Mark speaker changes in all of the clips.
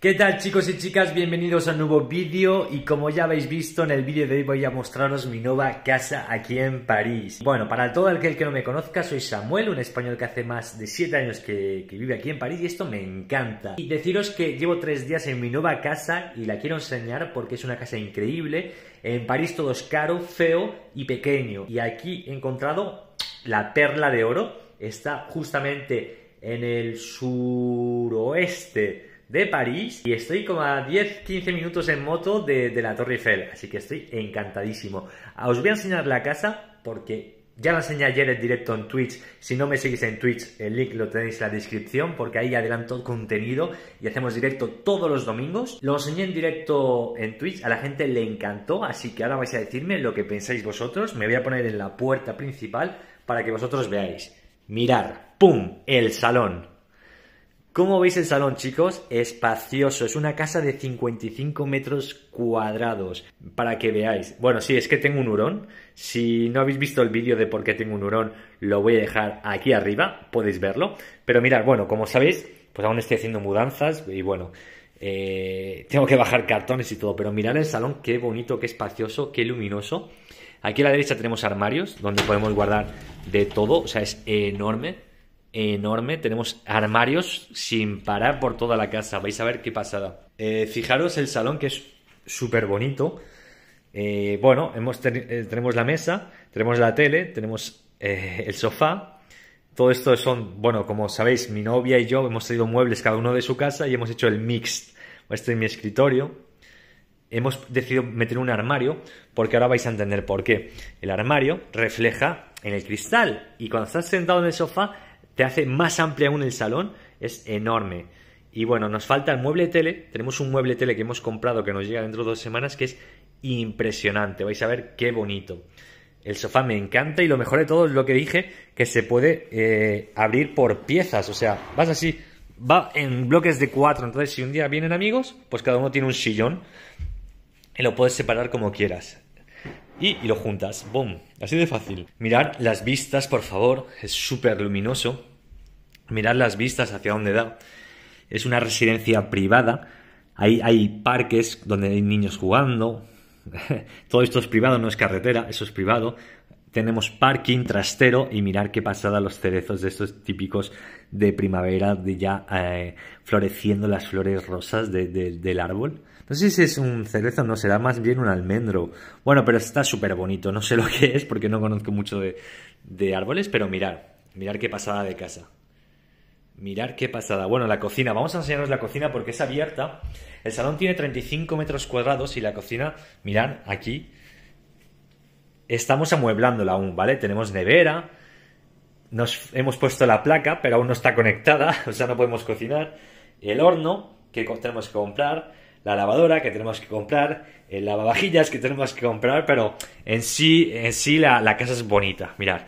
Speaker 1: ¿Qué tal chicos y chicas? Bienvenidos a un nuevo vídeo y como ya habéis visto en el vídeo de hoy voy a mostraros mi nueva casa aquí en París. Bueno, para todo aquel que no me conozca, soy Samuel, un español que hace más de 7 años que, vive aquí en París y esto me encanta. Y deciros que llevo 3 días en mi nueva casa y la quiero enseñar porque es una casa increíble. En París todo es caro, feo y pequeño. Y aquí he encontrado la perla de oro. Está justamente en el suroeste de París y estoy como a 10-15 minutos en moto de, la Torre Eiffel, así que estoy encantadísimo. Ah, os voy a enseñar la casa porque ya la enseñé ayer en directo en Twitch. Si no me seguís en Twitch, el link lo tenéis en la descripción porque ahí adelanto contenido y hacemos directo todos los domingos. Lo enseñé en directo en Twitch, a la gente le encantó, así que ahora vais a decirme lo que pensáis vosotros. Me voy a poner en la puerta principal para que vosotros veáis. Mirar, ¡pum! El salón. ¿Cómo veis el salón, chicos? Espacioso, es una casa de 55 metros cuadrados, para que veáis. Bueno, sí, es que tengo un hurón. Si no habéis visto el vídeo de por qué tengo un hurón, lo voy a dejar aquí arriba, podéis verlo. Pero mirad, bueno, como sabéis, pues aún estoy haciendo mudanzas y bueno, eh, tengo que bajar cartones y todo. Pero mirad el salón, qué bonito, qué espacioso, qué luminoso. Aquí a la derecha tenemos armarios donde podemos guardar de todo, o sea, es enorme enorme. Tenemos armarios sin parar por toda la casa. Vais a ver qué pasada. Eh, fijaros el salón que es súper bonito. Eh, bueno, hemos eh, tenemos la mesa, tenemos la tele, tenemos el sofá. Todo esto son, bueno, como sabéis, mi novia y yo hemos traído muebles cada uno de su casa y hemos hecho el mix. Esto es mi escritorio. Hemos decidido meter un armario porque ahora vais a entender por qué. El armario refleja en el cristal y cuando estás sentado en el sofá te hace más amplio aún el salón, es enorme. Y bueno, nos falta el mueble tele, tenemos un mueble tele que hemos comprado que nos llega dentro de dos semanas que es impresionante, vais a ver qué bonito. El sofá me encanta y lo mejor de todo es lo que dije, que se puede eh, abrir por piezas, o sea, vas así, va en bloques de cuatro, entonces si un día vienen amigos, pues cada uno tiene un sillón y lo puedes separar como quieras y, lo juntas. ¡Boom! Así de fácil. Mirar las vistas, por favor. Es súper luminoso. Mirar las vistas hacia dónde da. Es una residencia privada. Hay, hay parques donde hay niños jugando. Todo esto es privado, no es carretera, eso es privado tenemos parking trastero y mirar qué pasada los cerezos de estos típicos de primavera, de ya eh, floreciendo las flores rosas del árbol. No sé si es un cerezo, no, será más bien un almendro. Bueno, pero está súper bonito. No sé lo que es porque no conozco mucho de, árboles, pero mirar, mirar qué pasada de casa. Mirar qué pasada. Bueno, la cocina. Vamos a enseñaros la cocina porque es abierta. El salón tiene 35 metros cuadrados y la cocina, mirad, aquí. Estamos amueblándola aún, ¿vale? Tenemos nevera. Nos hemos puesto la placa, pero aún no está conectada, o sea, no podemos cocinar. El horno, que tenemos que comprar la lavadora que tenemos que comprar, el lavavajillas que tenemos que comprar, pero en sí, en sí la, casa es bonita. Mirad,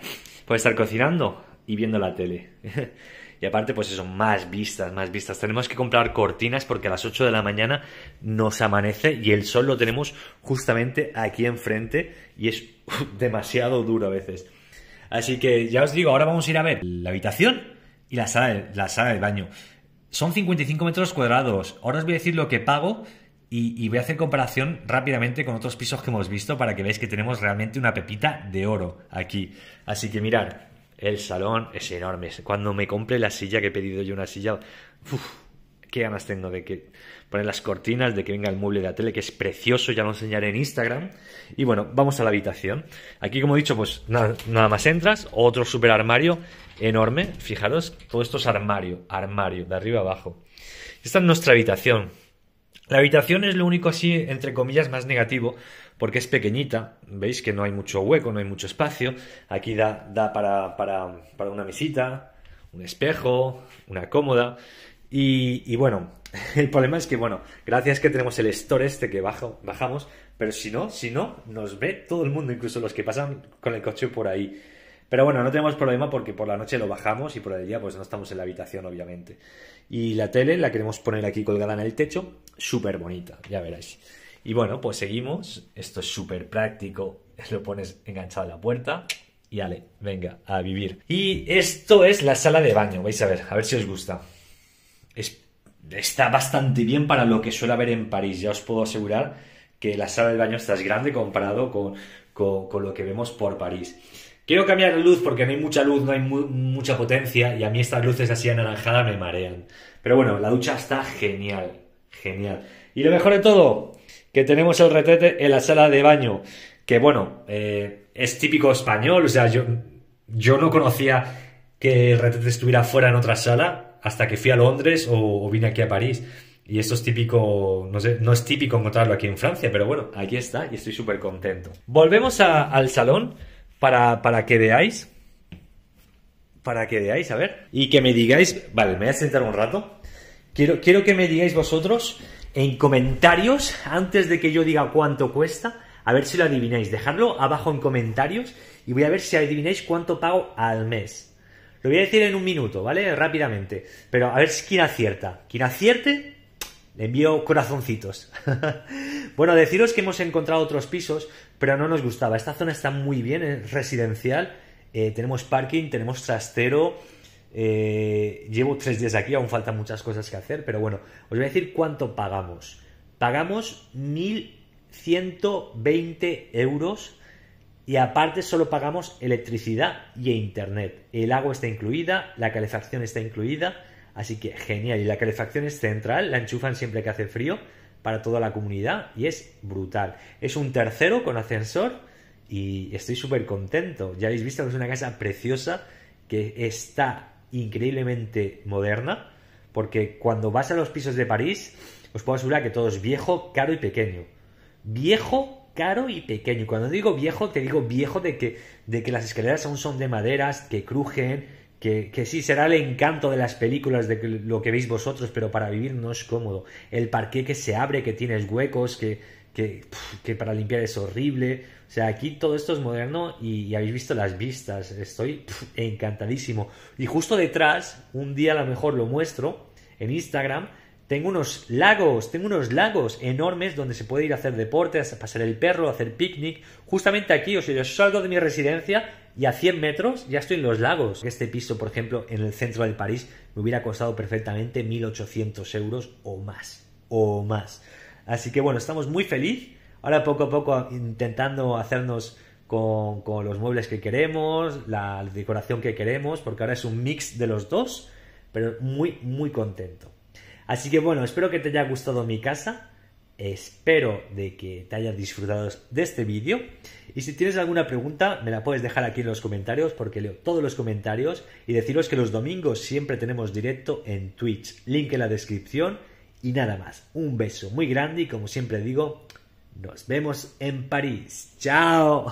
Speaker 1: puede estar cocinando y viendo la tele. y aparte, pues eso, más vistas, más vistas. Tenemos que comprar cortinas porque a las 8 de la mañana nos amanece y el sol lo tenemos justamente aquí enfrente y es demasiado duro a veces. Así que ya os digo, ahora vamos a ir a ver la habitación y la sala de, la sala baño. Son 55 metros cuadrados. Ahora os voy a decir lo que pago y, voy a hacer comparación rápidamente con otros pisos que hemos visto para que veáis que tenemos realmente una pepita de oro aquí. Así que mirad, el salón es enorme. Cuando me compre la silla que he pedido yo una silla, qué ganas tengo de que poner las cortinas, de que venga el mueble de la tele, que es precioso, ya lo enseñaré en Instagram. Y bueno, vamos a la habitación. Aquí, como he dicho, pues nada, más entras, otro super armario enorme. Fijaros, todo esto es armario, armario, de arriba abajo. Esta es nuestra habitación. La habitación es lo único así, entre comillas, más negativo, porque es pequeñita. Veis que no hay mucho hueco, no hay mucho espacio. Aquí da, para, para una mesita, un espejo, una cómoda. Y, bueno, el problema es que, bueno, gracias que tenemos el store este que bajo, bajamos, pero si no, si no, nos ve todo el mundo, incluso los que pasan con el coche por ahí. Pero bueno, no tenemos problema porque por la noche lo bajamos y por el día pues no estamos en la habitación, obviamente. Y la tele la queremos poner aquí colgada en el techo, súper bonita, ya veréis. Y bueno, pues seguimos. Esto es súper práctico. Lo pones enganchado a la puerta y ale, venga, a vivir. Y esto es la sala de baño, vais a ver, a ver si os gusta está bastante bien para lo que suele haber en París. Ya os puedo asegurar que la sala de baño está grande comparado con, lo que vemos por París. Quiero cambiar la luz porque no hay mucha luz, no hay mucha potencia y a mí estas luces así anaranjadas me marean. Pero bueno, la ducha está genial, genial. Y lo mejor de todo, que tenemos el retrete en la sala de baño, que bueno, eh, es típico español, o sea, yo, yo no conocía que el retrete estuviera fuera en otra sala, hasta que fui a Londres o, vine aquí a París. Y esto es típico, no sé, no es típico encontrarlo aquí en Francia, pero bueno, aquí está y estoy súper contento. Volvemos al salón para, que veáis. Para que veáis, a ver. Y que me digáis, vale, me voy a sentar un rato. Quiero, quiero que me digáis vosotros en comentarios, antes de que yo diga cuánto cuesta, a ver si lo adivináis. Dejadlo abajo en comentarios y voy a ver si adivináis cuánto pago al mes. Lo voy a decir en un minuto, ¿vale? Rápidamente. Pero a ver si quién acierta. Quien acierte, le envío corazoncitos. bueno, deciros que hemos encontrado otros pisos, pero no nos gustaba. Esta zona está muy bien, es residencial. Eh, tenemos parking, tenemos trastero. Eh, llevo tres días aquí, aún faltan muchas cosas que hacer, pero bueno, os voy a decir cuánto pagamos. Pagamos 1.120 euros y aparte solo pagamos electricidad y internet. El agua está incluida, la calefacción está incluida, así que genial. Y la calefacción es central, la enchufan siempre que hace frío para toda la comunidad y es brutal. Es un tercero con ascensor y estoy súper contento. Ya habéis visto que es una casa preciosa que está increíblemente moderna porque cuando vas a los pisos de París os puedo asegurar que todo es viejo, caro y pequeño. Viejo caro y pequeño. Y cuando digo viejo, te digo viejo de que, de que las escaleras aún son de maderas, que crujen, que, sí será el encanto de las películas, de lo que veis vosotros, pero para vivir no es cómodo. El parqué que se abre, que tienes huecos, que, para limpiar es horrible. O sea, aquí todo esto es moderno y habéis visto las vistas. Estoy encantadísimo. Y justo detrás, un día a lo mejor lo muestro en Instagram tengo unos lagos, tengo unos lagos enormes donde se puede ir a hacer deportes, a pasar el perro, a hacer picnic. Justamente aquí, o sea, yo salgo de mi residencia y a 100 metros ya estoy en los lagos. Este piso, por ejemplo, en el centro de París, me hubiera costado perfectamente 1.800 euros o más. O más. Así que bueno, estamos muy feliz. Ahora poco a poco intentando hacernos con los muebles que queremos, la decoración que queremos, porque ahora es un mix de los dos, pero muy, muy contento. Así que bueno, espero que te haya gustado mi casa. Espero de que te hayas disfrutado de este vídeo. Y si tienes alguna pregunta, me la puedes dejar aquí en los comentarios porque leo todos los comentarios. Y deciros que los domingos siempre tenemos directo en Twitch. Link en la descripción. Y nada más. Un beso muy grande y como siempre digo, nos vemos en París. ¡Chao!